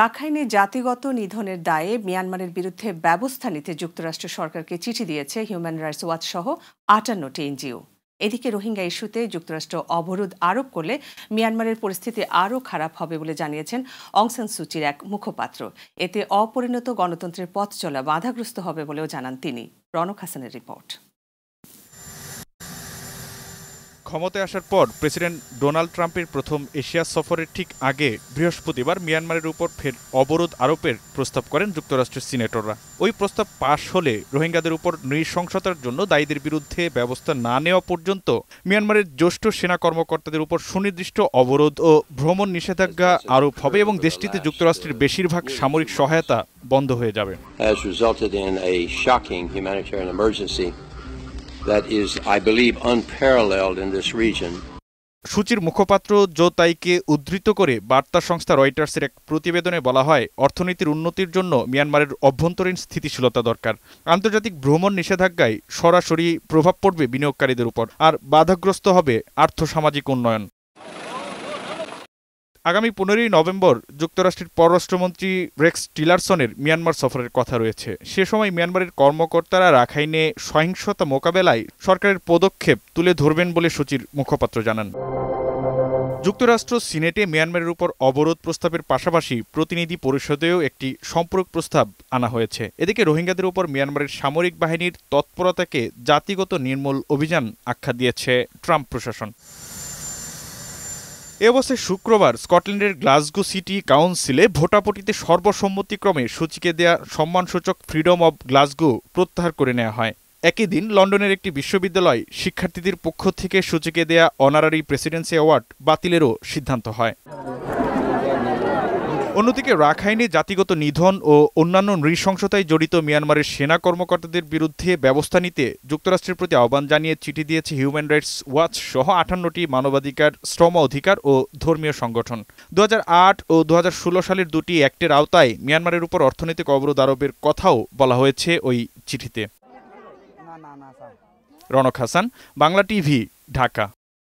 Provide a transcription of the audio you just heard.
রাখাইনে জাতিগত নিধনের দায়ে মিয়ানমারের বিরুদ্ধে ব্যবস্থা নিতে যুক্তরাষ্ট্র সরকারকে চিঠি দিয়েছে হিউম্যান রাইটস ওয়াচ সহ আটান্নটি এনজিও এদিকে রোহিঙ্গা ইস্যুতে যুক্তরাষ্ট্র অবরোধ আরোপ করলে মিয়ানমারের পরিস্থিতি আরও খারাপ হবে বলে জানিয়েছেন অংসান সুচির এক মুখপাত্র এতে অপরিণত গণতন্ত্রের পথ চলা বাধাগ্রস্ত হবে বলেও জানান তিনি রনক হাসানের রিপোর্ট ক্ষমতায় আসার পর প্রেসিডেন্ট ডোনাল্ড ট্রাম্পের প্রথম এশিয়া সফরের ঠিক আগে বৃহস্পতিবার মিয়ানমারের উপর ফের অবরোধ আরোপের প্রস্তাব করেন যুক্তরাষ্ট্রের সিনেটররা ওই প্রস্তাব পাশ হলে রোহিঙ্গাদের উপর নৃশংসতার জন্য দায়ীদের বিরুদ্ধে ব্যবস্থা না নেওয়া পর্যন্ত মিয়ানমারের জ্যেষ্ঠ সেনা কর্মকর্তাদের উপর সুনির্দিষ্ট অবরোধ ও ভ্রমণ নিষেধাজ্ঞা আরোপ হবে এবং দেশটিতে যুক্তরাষ্ট্রের বেশিরভাগ সামরিক সহায়তা বন্ধ হয়ে যাবে that is, I believe, unparalleled in this region. সূচির মুখপাত্র জো তাইকে উদ্ধৃত করে বার্তা সংস্থা রয়টার্সের এক প্রতিবেদনে বলা হয় অর্থনীতির উন্নতির জন্য মিয়ানমারের অভ্যন্তরীণ স্থিতিশীলতা দরকার আন্তর্জাতিক ভ্রমণ নিষেধাজ্ঞায় সরাসরি প্রভাব পড়বে বিনিয়োগকারীদের উপর আর বাধাগ্রস্ত হবে আর্থসামাজিক উন্নয়ন আগামী পনেরোই নভেম্বর যুক্তরাষ্ট্রের পররাষ্ট্রমন্ত্রী রেক্স টিলারসনের মিয়ানমার সফরের কথা রয়েছে সে সময় মিয়ানমারের কর্মকর্তারা রাখাইনে সহিংসতা মোকাবেলায় সরকারের পদক্ষেপ তুলে ধরবেন বলে সচির মুখপাত্র জানান যুক্তরাষ্ট্র সিনেটে মিয়ানমারের উপর অবরোধ প্রস্তাবের পাশাপাশি প্রতিনিধি পরিষদেও একটি সম্পর্ক প্রস্তাব আনা হয়েছে এদিকে রোহিঙ্গাদের উপর মিয়ানমারের সামরিক বাহিনীর তৎপরতাকে জাতিগত নির্মূল অভিযান আখ্যা দিয়েছে ট্রাম্প প্রশাসন এ শুক্রবার স্কটল্যান্ডের গ্লাসগো সিটি কাউন্সিলে ভোটাভুটিতে সর্বসম্মতিক্রমে সূচিকে দেয়া সম্মানসূচক ফ্রিডম অব গ্লাসগো প্রত্যাহার করে নেওয়া হয় একই দিন লন্ডনের একটি বিশ্ববিদ্যালয় শিক্ষার্থীদের পক্ষ থেকে সূচিকে দেয়া অনারারি প্রেসিডেন্সি অ্যাওয়ার্ড বাতিলেরও সিদ্ধান্ত হয় অন্যদিকে রাখাইনে জাতিগত নিধন ও অন্যান্য নৃশংসতায় জড়িত মিয়ানমারের সেনা কর্মকর্তাদের বিরুদ্ধে ব্যবস্থা নিতে যুক্তরাষ্ট্রের প্রতি আহ্বান জানিয়ে চিঠি দিয়েছে হিউম্যান রাইটস ওয়াচ সহ আটান্নটি মানবাধিকার শ্রম অধিকার ও ধর্মীয় সংগঠন দু ও দু সালের দুটি অ্যাক্টের আওতায় মিয়ানমারের উপর অর্থনৈতিক অবরোধ আরোপের কথাও বলা হয়েছে ওই চিঠিতে রনক হাসান বাংলা টিভি ঢাকা